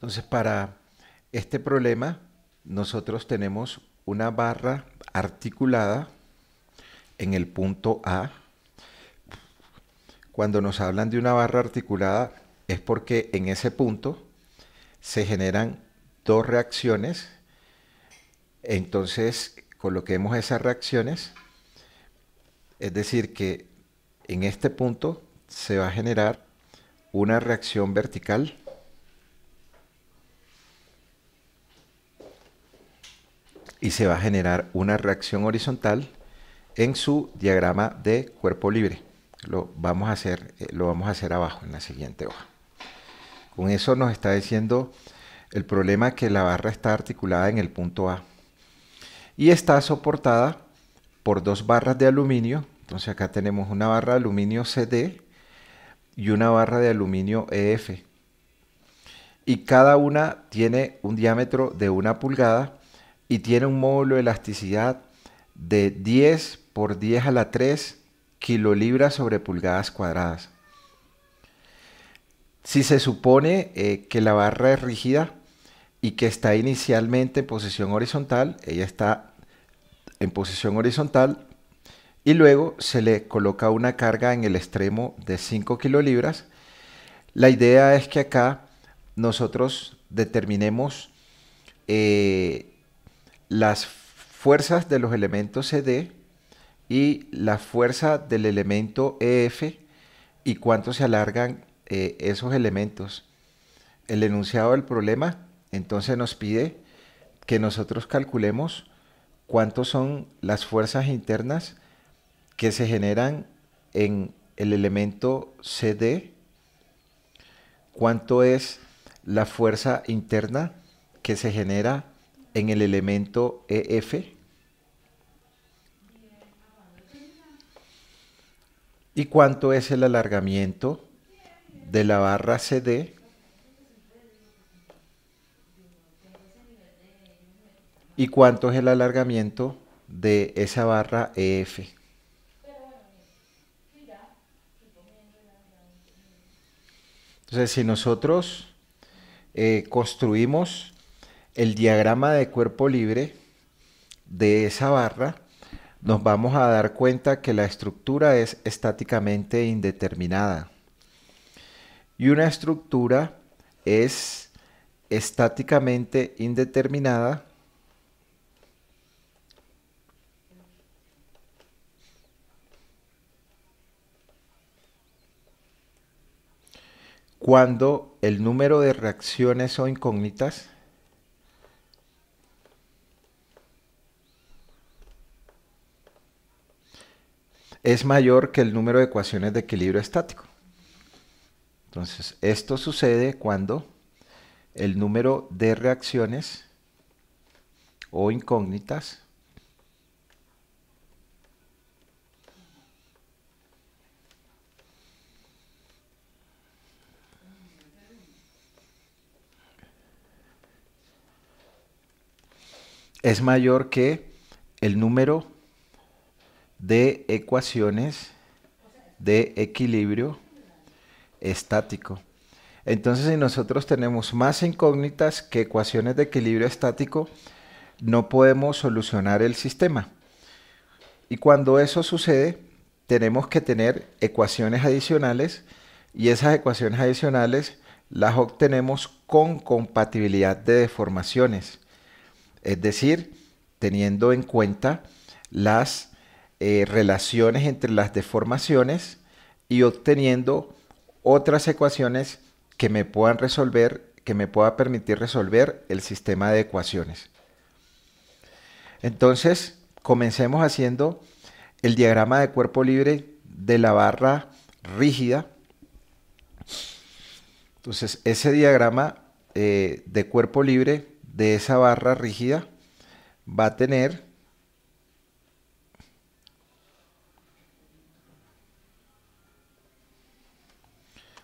Entonces, para este problema, nosotros tenemos una barra articulada en el punto A. Cuando nos hablan de una barra articulada es porque en ese punto se generan dos reacciones. Entonces coloquemos esas reacciones. Es decir, que en este punto se va a generar una reacción vertical y se va a generar una reacción horizontal en su diagrama de cuerpo libre. Lo vamos a hacer, eh, lo vamos a hacer abajo en la siguiente hoja. Con eso nos está diciendo el problema que la barra está articulada en el punto A y está soportada por dos barras de aluminio. Entonces acá tenemos una barra de aluminio CD y una barra de aluminio EF. Y cada una tiene un diámetro de una pulgada y tiene un módulo de elasticidad de 10 por 10 a la 3 kilolibras sobre pulgadas cuadradas. Si se supone eh, que la barra es rígida y que está inicialmente en posición horizontal, ella está en posición horizontal y luego se le coloca una carga en el extremo de 5 kilolibras. La idea es que acá nosotros determinemos eh, las fuerzas de los elementos CD y la fuerza del elemento EF y cuánto se alargan eh, esos elementos. El enunciado del problema entonces nos pide que nosotros calculemos cuánto son las fuerzas internas que se generan en el elemento CD, cuánto es la fuerza interna que se genera en el elemento EF. ¿Y cuánto es el alargamiento de la barra CD? ¿Y cuánto es el alargamiento de esa barra EF? Entonces, si nosotros eh, construimos el diagrama de cuerpo libre de esa barra, nos vamos a dar cuenta que la estructura es estáticamente indeterminada. Y una estructura es estáticamente indeterminada cuando el número de reacciones o incógnitas es mayor que el número de ecuaciones de equilibrio estático. Entonces, esto sucede cuando el número de reacciones o incógnitas es mayor que el número de ecuaciones de equilibrio estático. Entonces, si nosotros tenemos más incógnitas que ecuaciones de equilibrio estático, no podemos solucionar el sistema. Y cuando eso sucede, tenemos que tener ecuaciones adicionales y esas ecuaciones adicionales las obtenemos con compatibilidad de deformaciones, es decir, teniendo en cuenta las eh, relaciones entre las deformaciones y obteniendo otras ecuaciones que me puedan resolver, que me pueda permitir resolver el sistema de ecuaciones. Entonces, comencemos haciendo el diagrama de cuerpo libre de la barra rígida. Entonces, ese diagrama eh, de cuerpo libre de esa barra rígida va a tener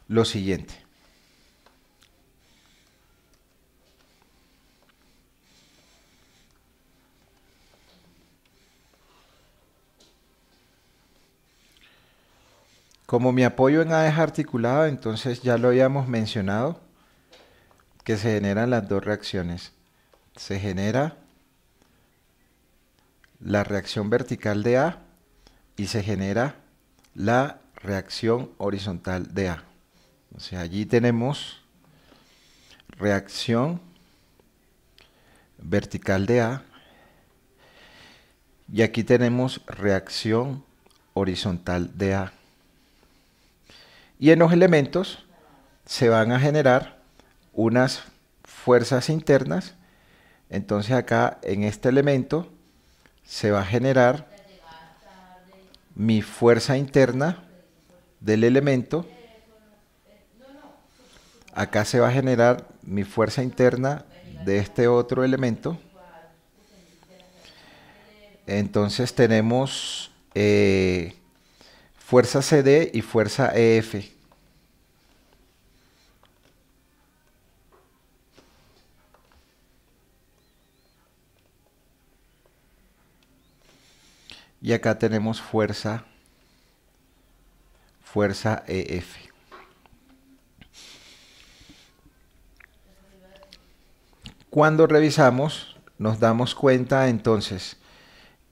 lo siguiente. Como mi apoyo en A es articulado, entonces ya lo habíamos mencionado, que se generan las dos reacciones. Se genera la reacción vertical de A y se genera la reacción horizontal de A. O sea, allí tenemos reacción vertical de A y aquí tenemos reacción horizontal de A. Y en los elementos se van a generar unas fuerzas internas. Entonces acá en este elemento se va a generar mi fuerza interna del elemento acá se va a generar mi fuerza interna de este otro elemento. Entonces tenemos eh, fuerza CD y fuerza EF. Y acá tenemos fuerza, fuerza EF. cuando revisamos, nos damos cuenta entonces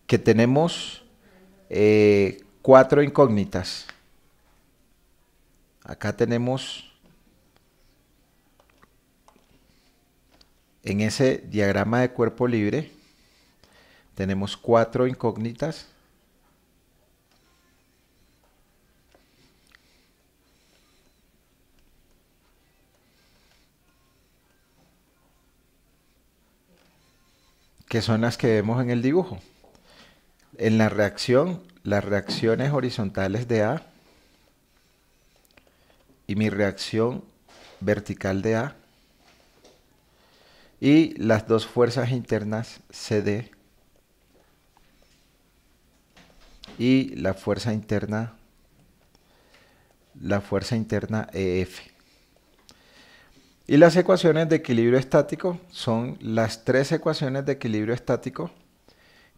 que tenemos eh, cuatro incógnitas. Acá tenemos en ese diagrama de cuerpo libre, tenemos cuatro incógnitas que son las que vemos en el dibujo. En la reacción, las reacciones horizontales de A y mi reacción vertical de A y las dos fuerzas internas CD y la fuerza interna la fuerza interna EF. Y las ecuaciones de equilibrio estático son las tres ecuaciones de equilibrio estático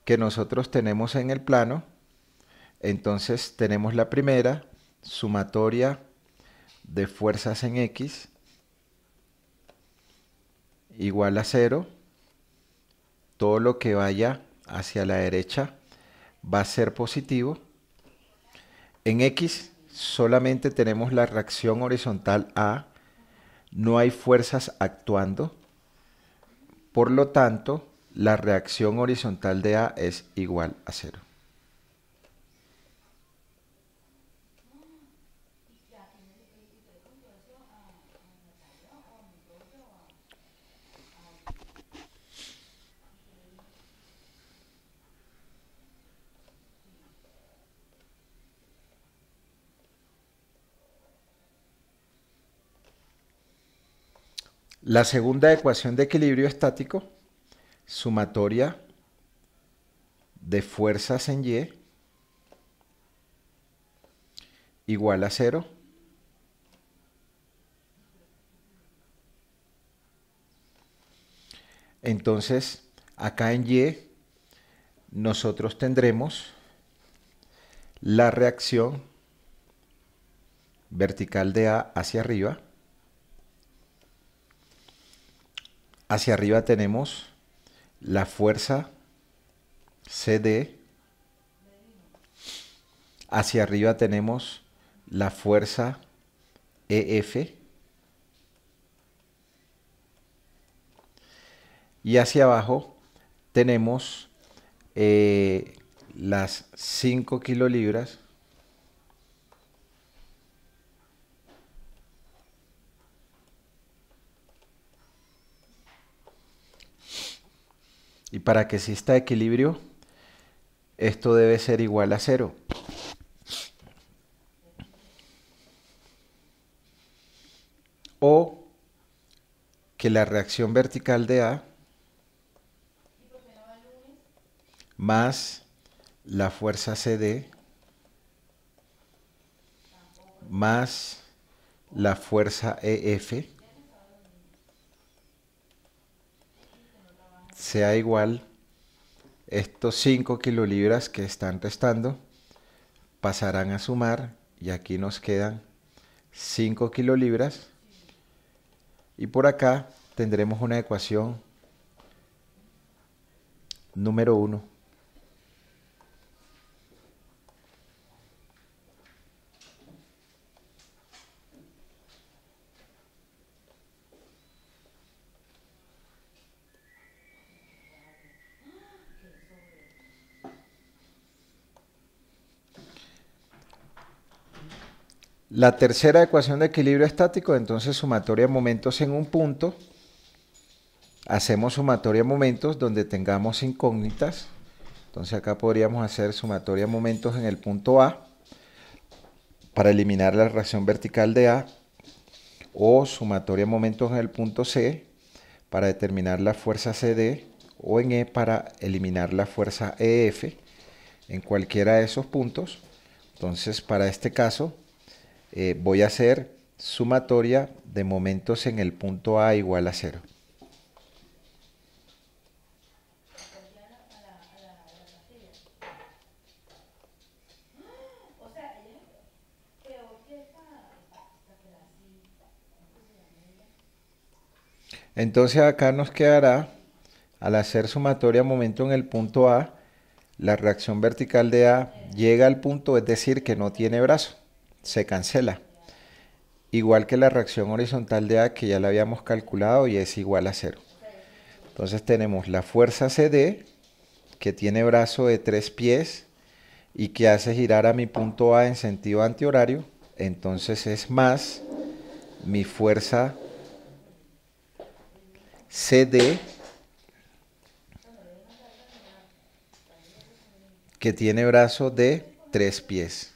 que nosotros tenemos en el plano. Entonces tenemos la primera, sumatoria de fuerzas en X igual a cero. Todo lo que vaya hacia la derecha va a ser positivo. En X solamente tenemos la reacción horizontal A no hay fuerzas actuando. Por lo tanto, la reacción horizontal de A es igual a cero. La segunda ecuación de equilibrio estático, sumatoria de fuerzas en Y igual a cero. Entonces, acá en Y nosotros tendremos la reacción vertical de A hacia arriba Hacia arriba tenemos la fuerza CD. Hacia arriba tenemos la fuerza EF. Y hacia abajo tenemos eh, las 5 kilolibras Y para que exista equilibrio, esto debe ser igual a cero. O que la reacción vertical de A más la fuerza CD más la fuerza EF sea igual estos 5 kilolibras que están restando pasarán a sumar y aquí nos quedan 5 kilolibras y por acá tendremos una ecuación número 1 La tercera ecuación de equilibrio estático, entonces sumatoria de momentos en un punto. Hacemos sumatoria de momentos donde tengamos incógnitas. Entonces acá podríamos hacer sumatoria de momentos en el punto A para eliminar la reacción vertical de A o sumatoria de momentos en el punto C para determinar la fuerza CD o en E para eliminar la fuerza EF en cualquiera de esos puntos. Entonces para este caso eh, voy a hacer sumatoria de momentos en el punto A igual a cero. Entonces acá nos quedará, al hacer sumatoria momento en el punto A, la reacción vertical de A llega al punto, es decir, que no tiene brazo se cancela. Igual que la reacción horizontal de A que ya la habíamos calculado y es igual a cero. Entonces tenemos la fuerza CD que tiene brazo de tres pies y que hace girar a mi punto A en sentido antihorario. Entonces es más mi fuerza CD que tiene brazo de tres pies.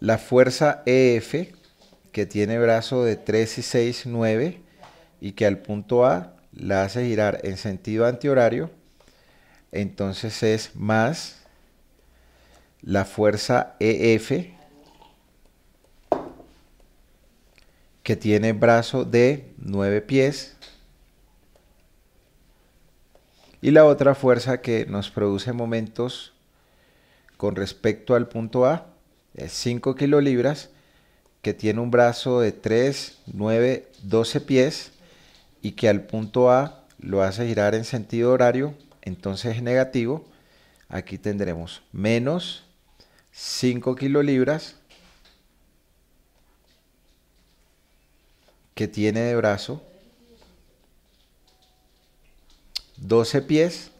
La fuerza EF, que tiene brazo de 3 y 6, 9, y que al punto A la hace girar en sentido antihorario, entonces es más la fuerza EF, que tiene brazo de 9 pies, y la otra fuerza que nos produce momentos con respecto al punto A 5 eh, kilolibras, que tiene un brazo de 3, 9, 12 pies y que al punto A lo hace girar en sentido horario, entonces es negativo. Aquí tendremos menos 5 kilolibras que tiene de brazo 12 pies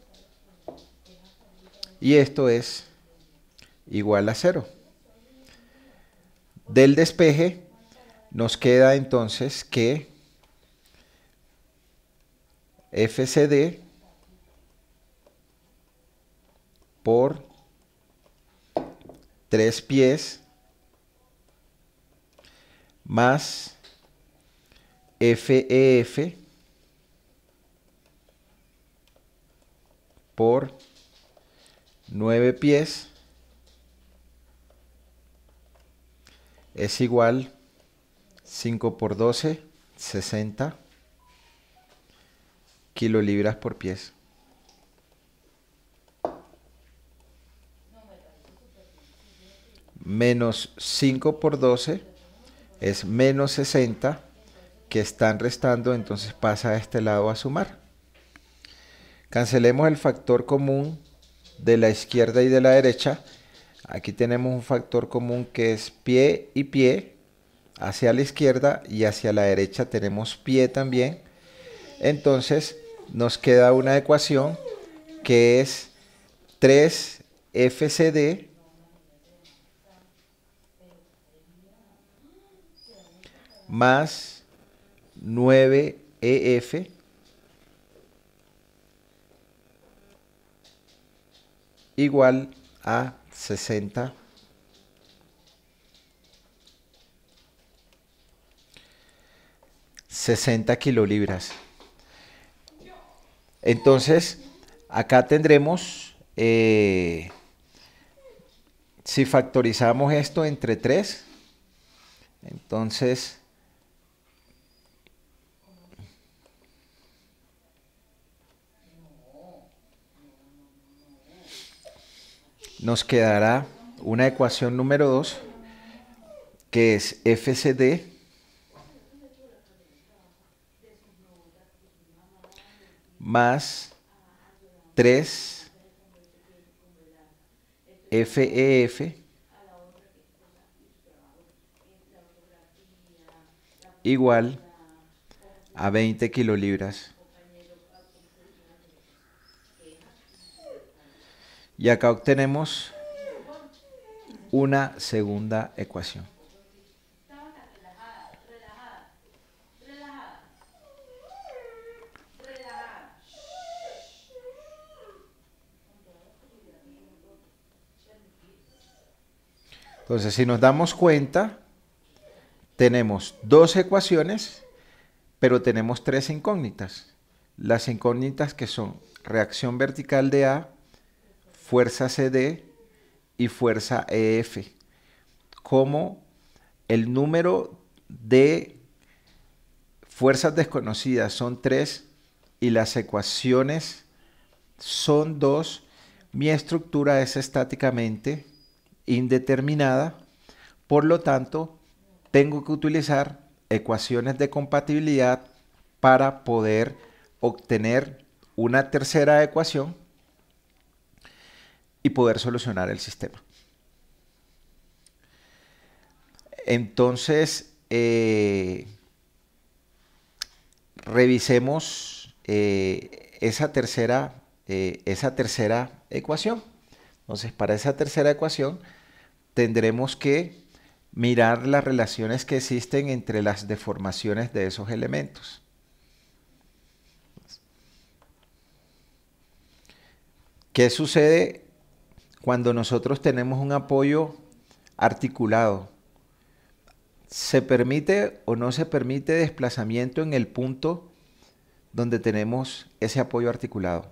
y esto es igual a 0 del despeje, nos queda entonces que FCD por tres pies más FEF e por nueve pies es igual 5 por 12, 60 kilolibras por pies. Menos 5 por 12 es menos 60 que están restando, entonces pasa a este lado a sumar. Cancelemos el factor común de la izquierda y de la derecha Aquí tenemos un factor común que es pie y pie hacia la izquierda y hacia la derecha tenemos pie también. Entonces nos queda una ecuación que es 3FCD más 9EF e igual a 60. ...60 kilolibras... Entonces, acá tendremos, eh, si factorizamos esto entre 3, entonces nos quedará una ecuación número 2 que es FCD más 3 FEF igual a 20 kilolibras Y acá obtenemos una segunda ecuación. Entonces, si nos damos cuenta, tenemos dos ecuaciones, pero tenemos tres incógnitas. Las incógnitas que son reacción vertical de A, fuerza CD y fuerza EF como el número de fuerzas desconocidas son 3 y las ecuaciones son 2, mi estructura es estáticamente indeterminada, por lo tanto, tengo que utilizar ecuaciones de compatibilidad para poder obtener una tercera ecuación y poder solucionar el sistema. Entonces, eh, revisemos eh, esa, tercera, eh, esa tercera ecuación. Entonces, para esa tercera ecuación tendremos que mirar las relaciones que existen entre las deformaciones de esos elementos. ¿Qué sucede cuando nosotros tenemos un apoyo articulado, se permite o no se permite desplazamiento en el punto donde tenemos ese apoyo articulado.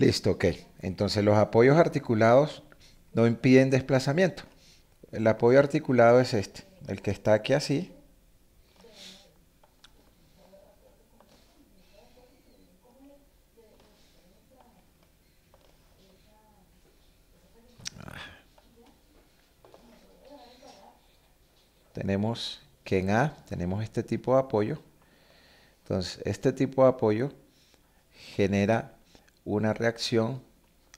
Listo, ok. Entonces los apoyos articulados no impiden desplazamiento. El apoyo articulado es este, el que está aquí así. Tenemos que en A tenemos este tipo de apoyo. Entonces, este tipo de apoyo genera una reacción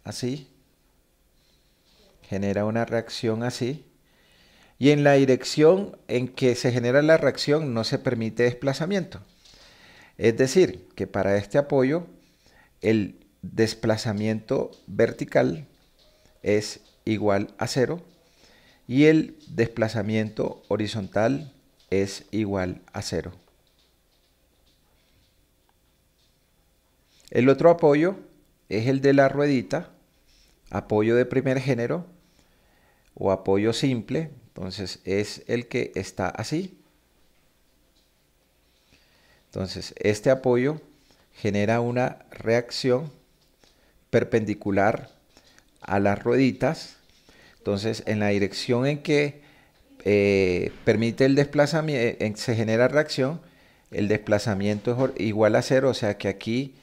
así, genera una reacción así, y en la dirección en que se genera la reacción no se permite desplazamiento. Es decir, que para este apoyo el desplazamiento vertical es igual a cero y el desplazamiento horizontal es igual a cero. El otro apoyo es el de la ruedita, apoyo de primer género o apoyo simple, entonces es el que está así. Entonces este apoyo genera una reacción perpendicular a las rueditas, entonces en la dirección en que eh, permite el desplazamiento, se genera reacción, el desplazamiento es igual a cero, o sea que aquí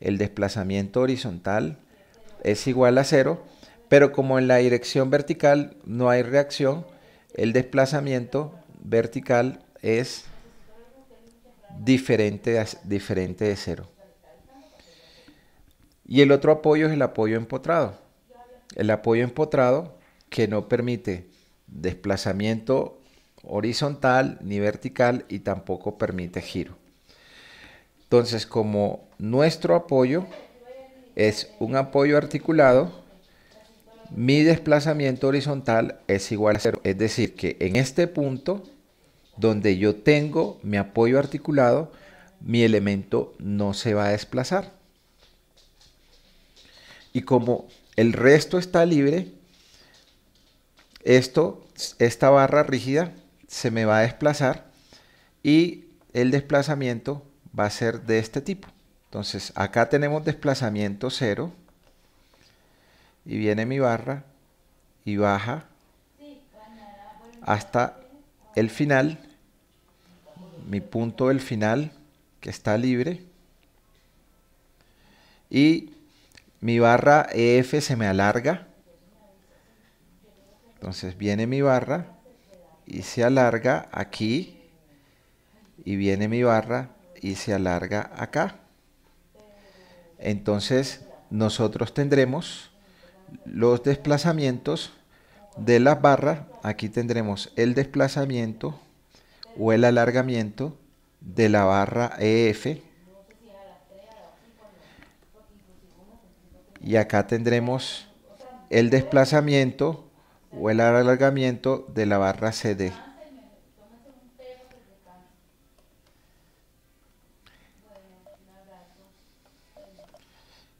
el desplazamiento horizontal es igual a cero, pero como en la dirección vertical no hay reacción, el desplazamiento vertical es diferente, diferente de cero. Y el otro apoyo es el apoyo empotrado. El apoyo empotrado que no permite desplazamiento horizontal ni vertical y tampoco permite giro. Entonces, como nuestro apoyo es un apoyo articulado. Mi desplazamiento horizontal es igual a cero. Es decir, que en este punto donde yo tengo mi apoyo articulado, mi elemento no se va a desplazar. Y como el resto está libre, esto, esta barra rígida se me va a desplazar y el desplazamiento va a ser de este tipo. Entonces, acá tenemos desplazamiento 0 y viene mi barra y baja hasta el final, mi punto del final que está libre y mi barra EF se me alarga. Entonces viene mi barra y se alarga aquí y viene mi barra y se alarga acá entonces nosotros tendremos los desplazamientos de la barra Aquí tendremos el desplazamiento o el alargamiento de la barra EF. Y acá tendremos el desplazamiento o el alargamiento de la barra CD.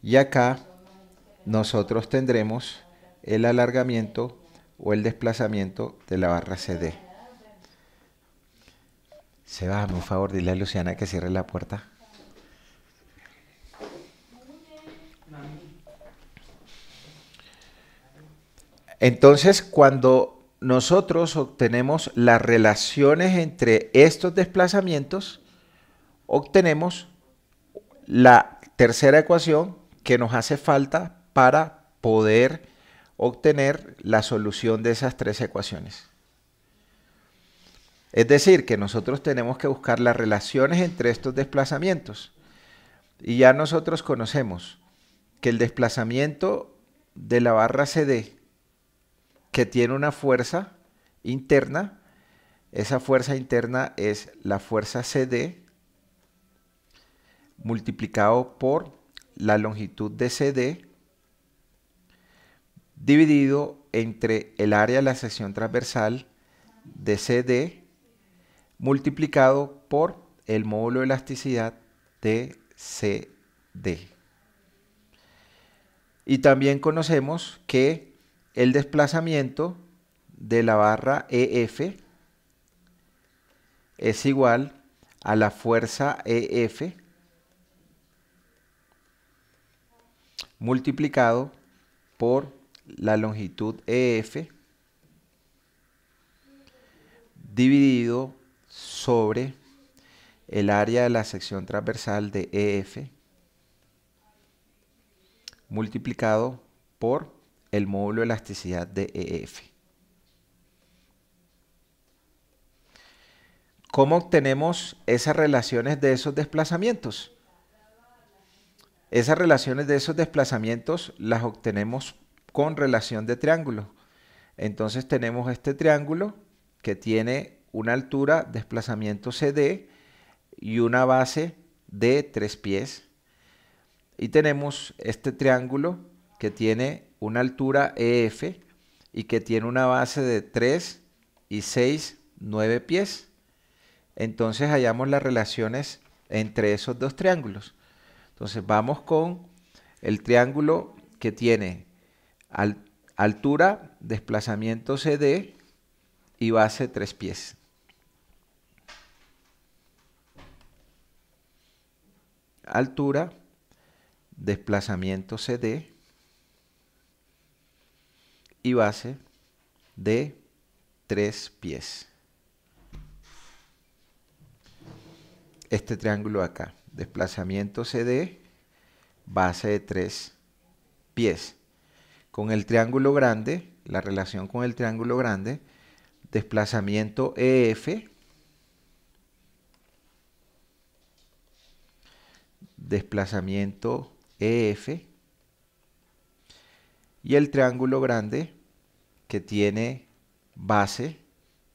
Y acá nosotros tendremos el alargamiento o el desplazamiento de la barra CD. Se va, por favor, dile a Luciana que cierre la puerta. Entonces, cuando nosotros obtenemos las relaciones entre estos desplazamientos, obtenemos la tercera ecuación que nos hace falta para poder obtener la solución de esas tres ecuaciones. Es decir, que nosotros tenemos que buscar las relaciones entre estos desplazamientos. Y ya nosotros conocemos que el desplazamiento de la barra CD, que tiene una fuerza interna, esa fuerza interna es la fuerza CD multiplicado por la longitud de CD dividido entre el área de la sección transversal de CD multiplicado por el módulo de elasticidad de CD. Y también conocemos que el desplazamiento de la barra EF es igual a la fuerza EF multiplicado por la longitud EF dividido sobre el área de la sección transversal de EF multiplicado por el módulo de elasticidad de EF. ¿Cómo obtenemos esas relaciones de esos desplazamientos? Esas relaciones de esos desplazamientos las obtenemos con relación de triángulo. Entonces tenemos este triángulo que tiene una altura, desplazamiento CD y una base de tres pies. Y tenemos este triángulo que tiene una altura EF y que tiene una base de 3 y 6, 9 pies. Entonces hallamos las relaciones entre esos dos triángulos. Entonces vamos con el triángulo que tiene altura, desplazamiento CD y base tres pies. Altura, desplazamiento CD y base de tres pies. Este triángulo acá desplazamiento CD, base de 3 pies. Con el triángulo grande, la relación con el triángulo grande, desplazamiento EF, desplazamiento EF, y el triángulo grande que tiene base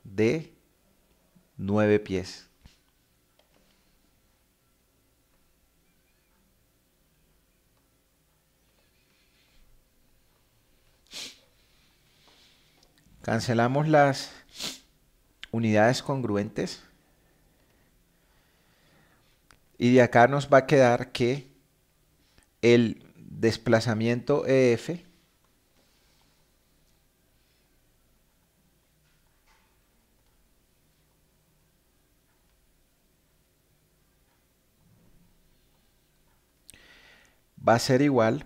de 9 pies. Cancelamos las unidades congruentes. Y de acá nos va a quedar que el desplazamiento EF va a ser igual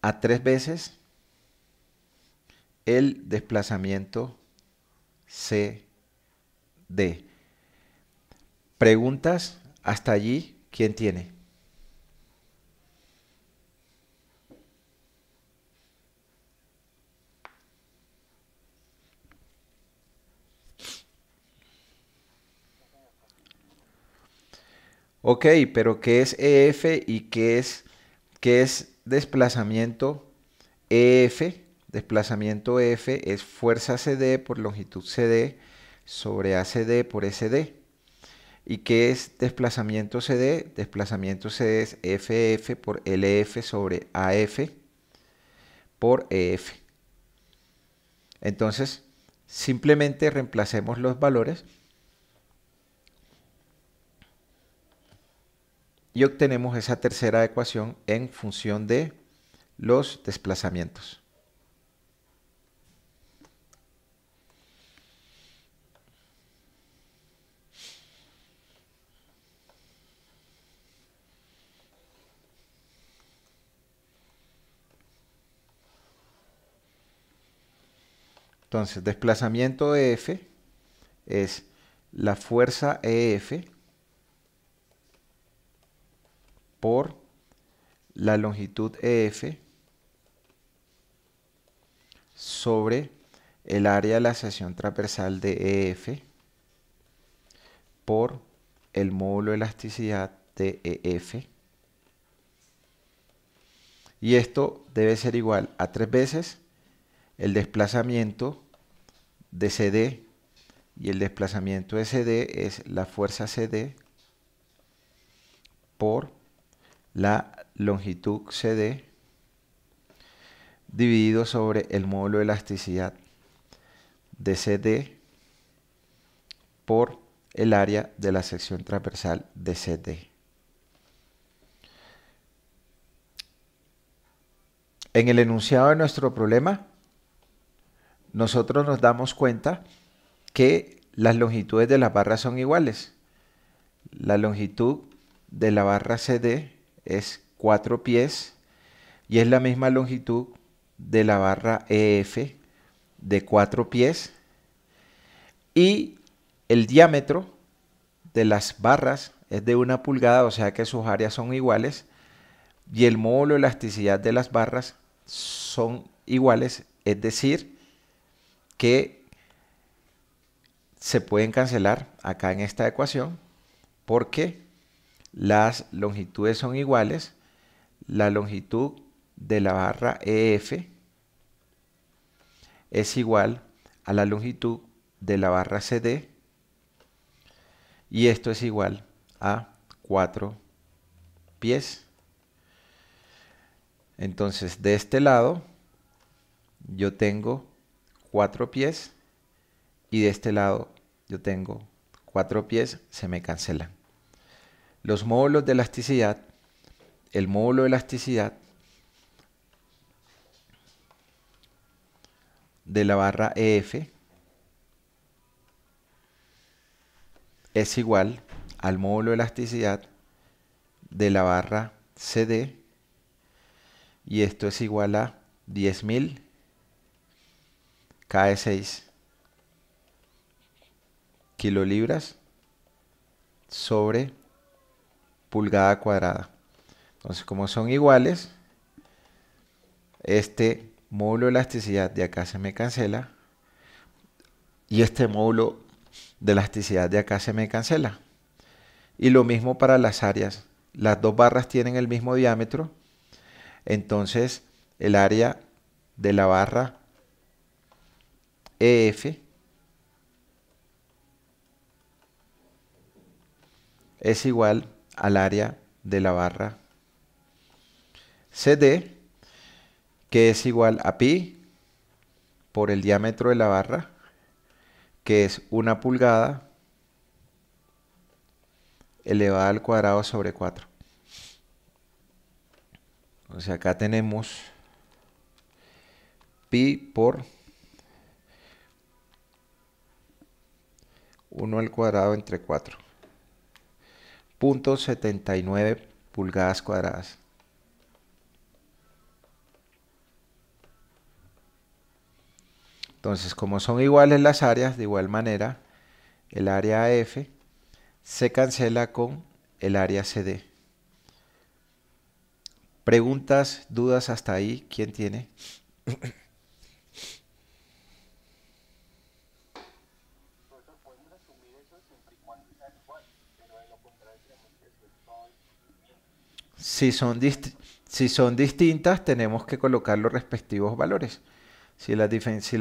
a tres veces el desplazamiento CD. Preguntas hasta allí, ¿quién tiene? Ok, pero ¿qué es EF y qué es, qué es desplazamiento EF? desplazamiento F es fuerza CD por longitud CD sobre ACD por SD. ¿Y qué es desplazamiento CD? Desplazamiento CD es FF por LF sobre AF por EF. Entonces, simplemente reemplacemos los valores y obtenemos esa tercera ecuación en función de los desplazamientos. Entonces, desplazamiento EF es la fuerza EF por la longitud EF sobre el área de la sección transversal de EF por el módulo de elasticidad de EF. Y esto debe ser igual a tres veces el desplazamiento de CD y el desplazamiento de CD es la fuerza CD por la longitud CD dividido sobre el módulo de elasticidad de CD por el área de la sección transversal de CD. En el enunciado de nuestro problema nosotros nos damos cuenta que las longitudes de las barras son iguales. La longitud de la barra CD es 4 pies y es la misma longitud de la barra EF de 4 pies y el diámetro de las barras es de una pulgada, o sea que sus áreas son iguales y el módulo de elasticidad de las barras son iguales, es decir, que se pueden cancelar acá en esta ecuación porque las longitudes son iguales. La longitud de la barra EF es igual a la longitud de la barra CD y esto es igual a 4 pies. Entonces de este lado yo tengo cuatro pies y de este lado yo tengo cuatro pies, se me cancelan. Los módulos de elasticidad, el módulo de elasticidad de la barra EF es igual al módulo de elasticidad de la barra CD y esto es igual a 10.000 de 6 kilolibras sobre pulgada cuadrada. Entonces, como son iguales, este módulo de elasticidad de acá se me cancela y este módulo de elasticidad de acá se me cancela. Y lo mismo para las áreas. Las dos barras tienen el mismo diámetro, entonces el área de la barra EF es igual al área de la barra CD, que es igual a pi por el diámetro de la barra, que es una pulgada elevada al cuadrado sobre 4. O sea, acá tenemos pi por 1 al cuadrado entre 4. 79 pulgadas cuadradas. Entonces, como son iguales las áreas, de igual manera, el área F se cancela con el área CD. Preguntas, dudas hasta ahí, ¿quién tiene? Si son, distintas, tenemos que colocar los respectivos valores. Si las,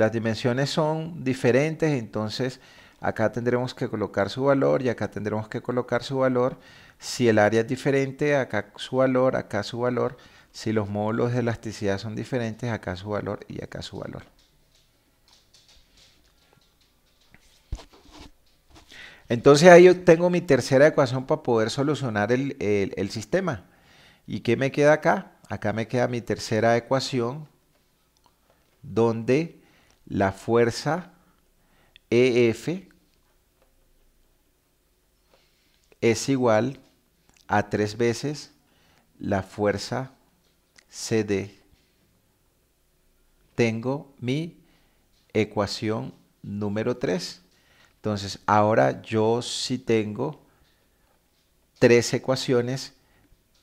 dimensiones son diferentes, entonces acá tendremos que colocar su valor y acá tendremos que colocar su valor. Si el área es diferente, acá su valor, acá su valor. Si los módulos de elasticidad son diferentes, acá su valor y acá su valor. Entonces ahí yo tengo mi tercera ecuación para poder solucionar el sistema. ¿Y qué me queda acá? Acá me queda mi tercera ecuación donde la fuerza EF es igual a tres veces la fuerza CD. Tengo mi ecuación número 3. Entonces, ahora yo sí tengo tres ecuaciones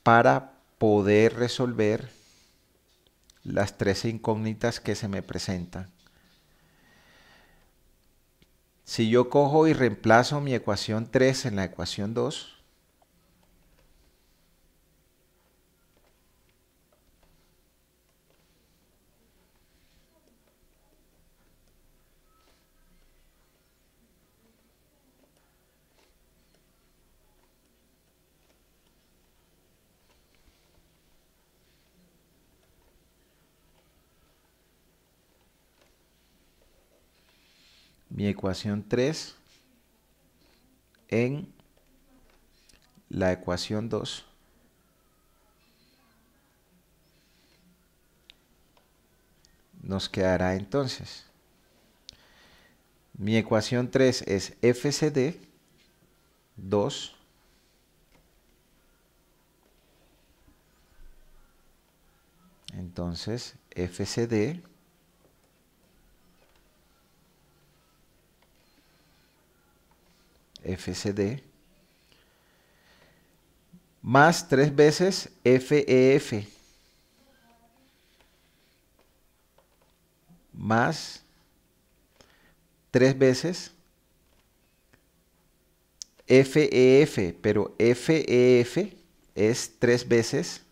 para poder resolver las tres incógnitas que se me presentan. Si yo cojo y reemplazo mi ecuación 3 en la ecuación 2, mi ecuación 3 en la ecuación 2. Nos quedará entonces. Mi ecuación 3 es FCD 2 Entonces, FCD FCD, más tres veces FEF, e más tres veces FEF, e pero FEF e es tres veces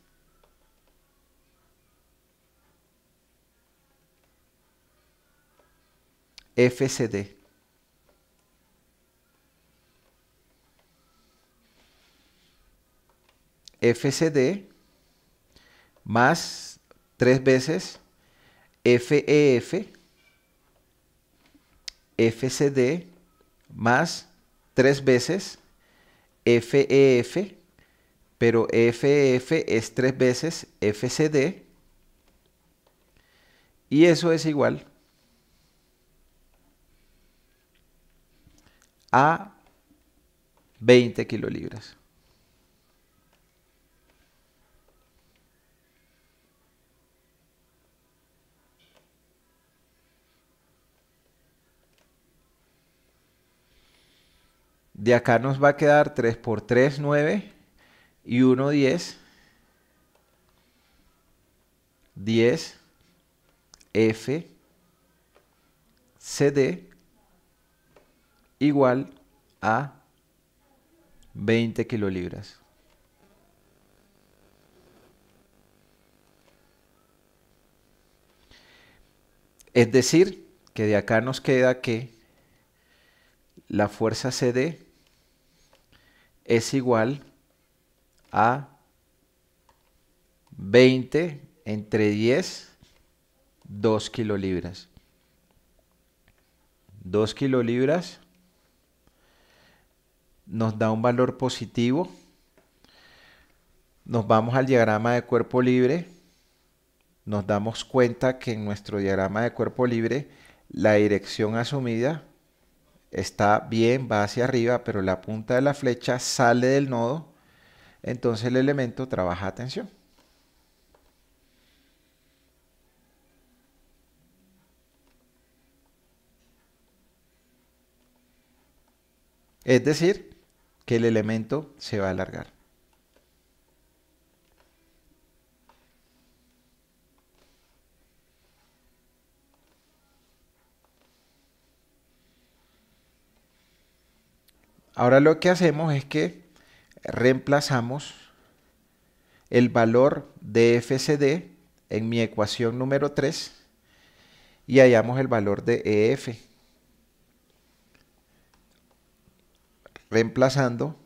FCD. FCD más tres veces FEF, FCD más tres veces FEF, e pero Fef e es tres veces FCD y eso es igual a 20 kilolibras. De acá nos va a quedar 3 por 3, 9 y 1, 10. 10, F, CD igual a 20 kilolibras. Es decir, que de acá nos queda que la fuerza CD es igual a 20 entre 10, 2 kilolibras. 2 kilolibras nos da un valor positivo. Nos vamos al diagrama de cuerpo libre. Nos damos cuenta que en nuestro diagrama de cuerpo libre la dirección asumida está bien, va hacia arriba, pero la punta de la flecha sale del nodo, entonces el elemento trabaja a tensión. Es decir, que el elemento se va a alargar. Ahora lo que hacemos es que reemplazamos el valor de FCD en mi ecuación número 3 y hallamos el valor de EF. Reemplazando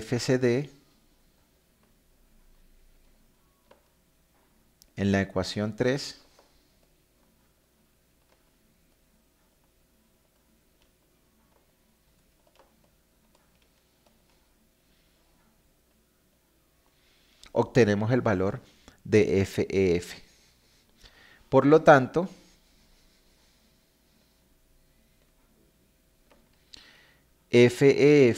FCD en la ecuación 3 obtenemos el valor de FEF. E Por lo tanto, FEF e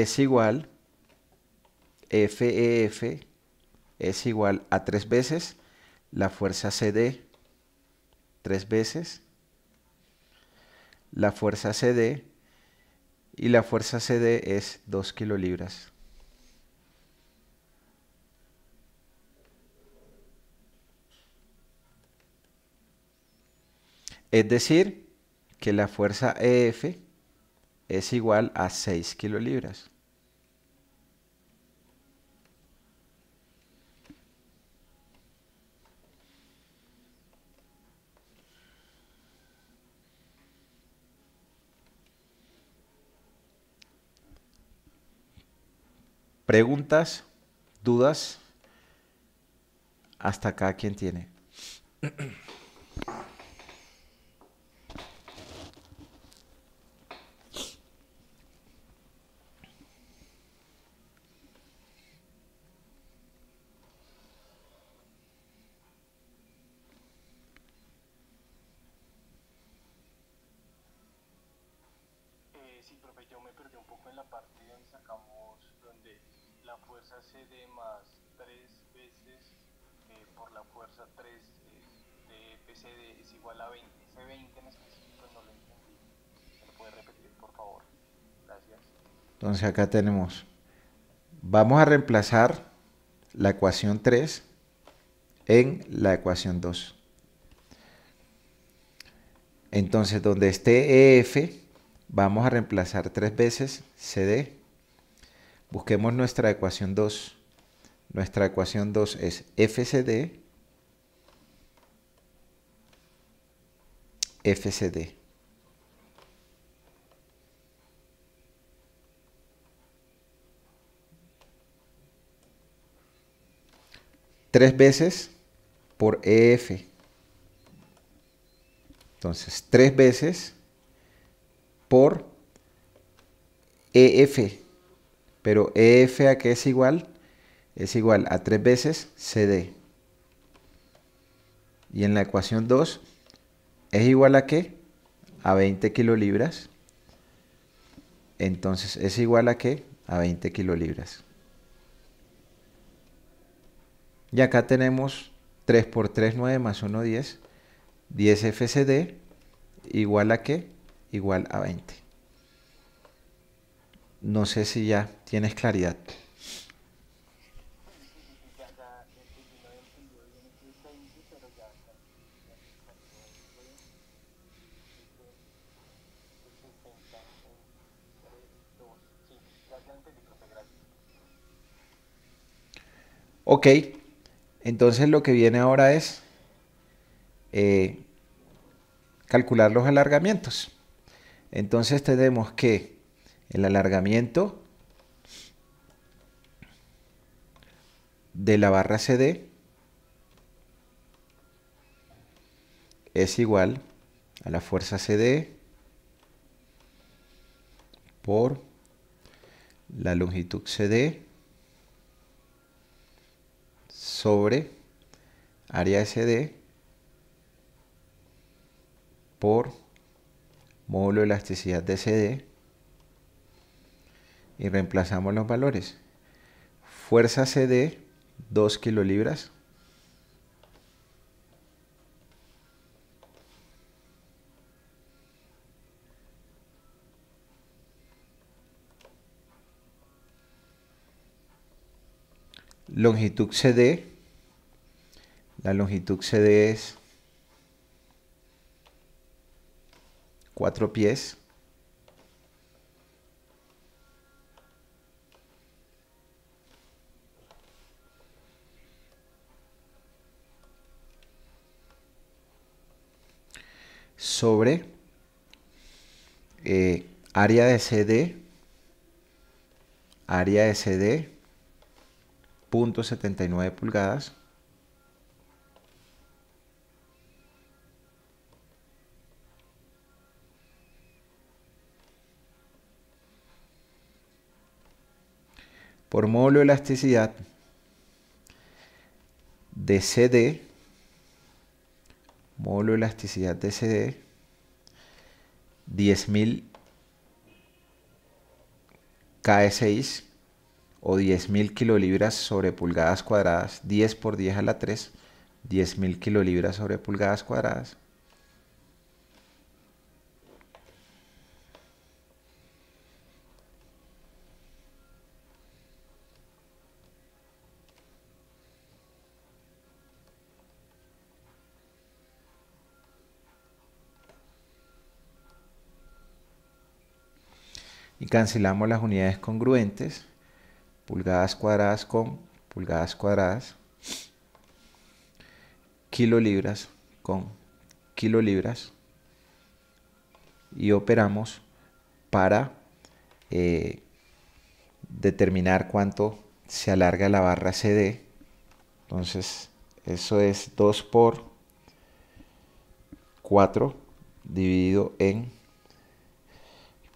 es igual, FEF e es igual a tres veces la fuerza CD, tres veces la fuerza CD, y la fuerza CD es 2 kilolibras. Es decir, que la fuerza EF es igual a 6 kilolibras. preguntas, dudas, hasta acá quien tiene. sí, profe, yo me perdí un poco en la parte donde sacamos, donde la fuerza CD más tres veces eh, por la fuerza 3 eh, de PCD es igual a 20. Ese 20 en específico no lo entendí. ¿Me lo puede repetir, por favor? Gracias. Entonces acá tenemos, vamos a reemplazar la ecuación 3 en la ecuación 2. Entonces, donde esté EF, Vamos a reemplazar tres veces CD. Busquemos nuestra ecuación 2. Nuestra ecuación 2 es FCD. FCD. Tres veces por EF. Entonces, tres veces por EF. Pero EF a qué es igual? Es igual a 3 veces CD. Y en la ecuación 2 es igual a qué? A 20 kilolibras. Entonces es igual a qué? A 20 kilolibras. Y acá tenemos 3 por 3, 9 más 1, 10. 10 FCD igual a qué? igual a 20. No sé si ya tienes claridad. Ok, entonces lo que viene ahora es eh, calcular los alargamientos. Entonces tenemos que el alargamiento de la barra CD es igual a la fuerza CD por la longitud CD sobre área CD por módulo de elasticidad de CD y reemplazamos los valores. Fuerza CD 2 kilolibras. Longitud CD. La longitud CD es cuatro pies. sobre eh, área de CD, área de CD, punto 79 pulgadas. por elasticidad de CD, elasticidad de CD, 10.000 KSIs o 10.000 kilolibras sobre pulgadas cuadradas, 10 por 10 a la 3, 10.000 kilolibras sobre pulgadas cuadradas, cancelamos las unidades congruentes, pulgadas cuadradas con pulgadas cuadradas, kilolibras con kilolibras, y operamos para eh, determinar cuánto se alarga la barra CD. Entonces, eso es 2 por 4 dividido en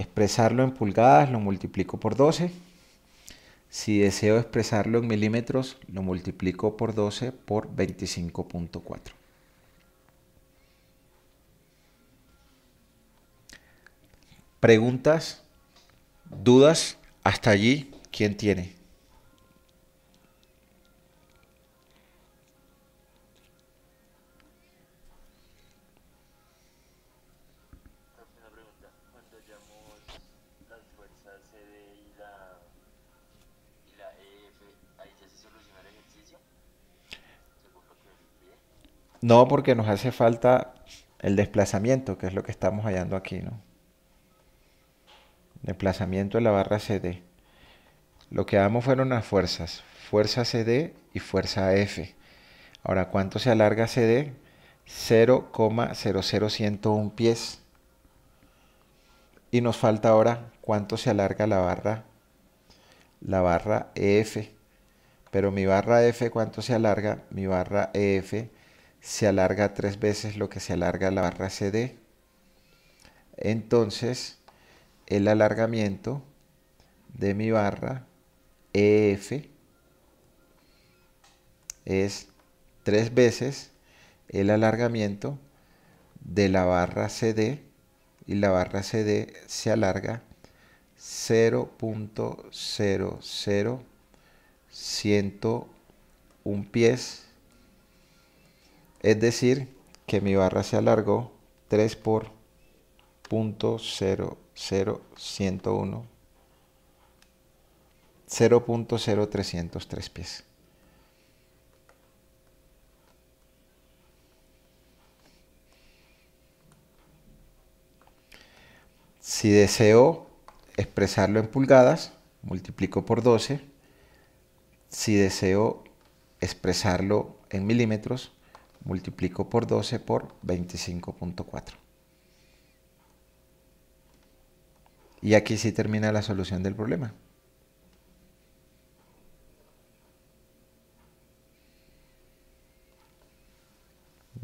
expresarlo en pulgadas, lo multiplico por 12. Si deseo expresarlo en milímetros, lo multiplico por 12 por 25.4. Preguntas, dudas, hasta allí, ¿quién tiene? No, porque nos hace falta el desplazamiento, que es lo que estamos hallando aquí, ¿no? Desplazamiento de la barra CD. Lo que damos fueron las fuerzas, fuerza CD y fuerza F. Ahora, ¿cuánto se alarga CD? 0,00101 pies. Y nos falta ahora cuánto se alarga la barra la barra EF. Pero mi barra F, ¿cuánto se alarga? Mi barra EF se alarga tres veces lo que se alarga la barra CD. Entonces, el alargamiento de mi barra EF es tres veces el alargamiento de la barra CD y la barra CD se alarga 0.00101 pies es decir, que mi barra se alargó 3 por 0.0303 pies. Si deseo expresarlo en pulgadas, multiplico por 12. Si deseo expresarlo en milímetros, multiplico por 12 por 25.4. Y aquí sí termina la solución del problema.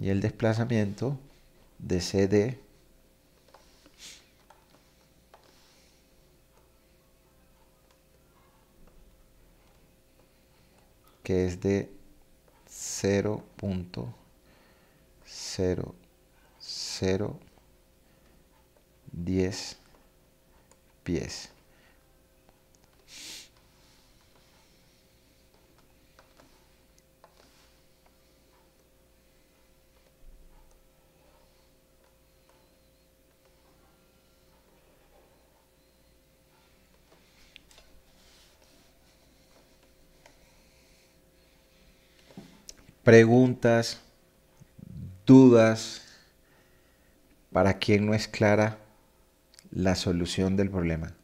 Y el desplazamiento de CD que es de punto 0, 0, 10 pies. preguntas, dudas, para quien no es clara la solución del problema.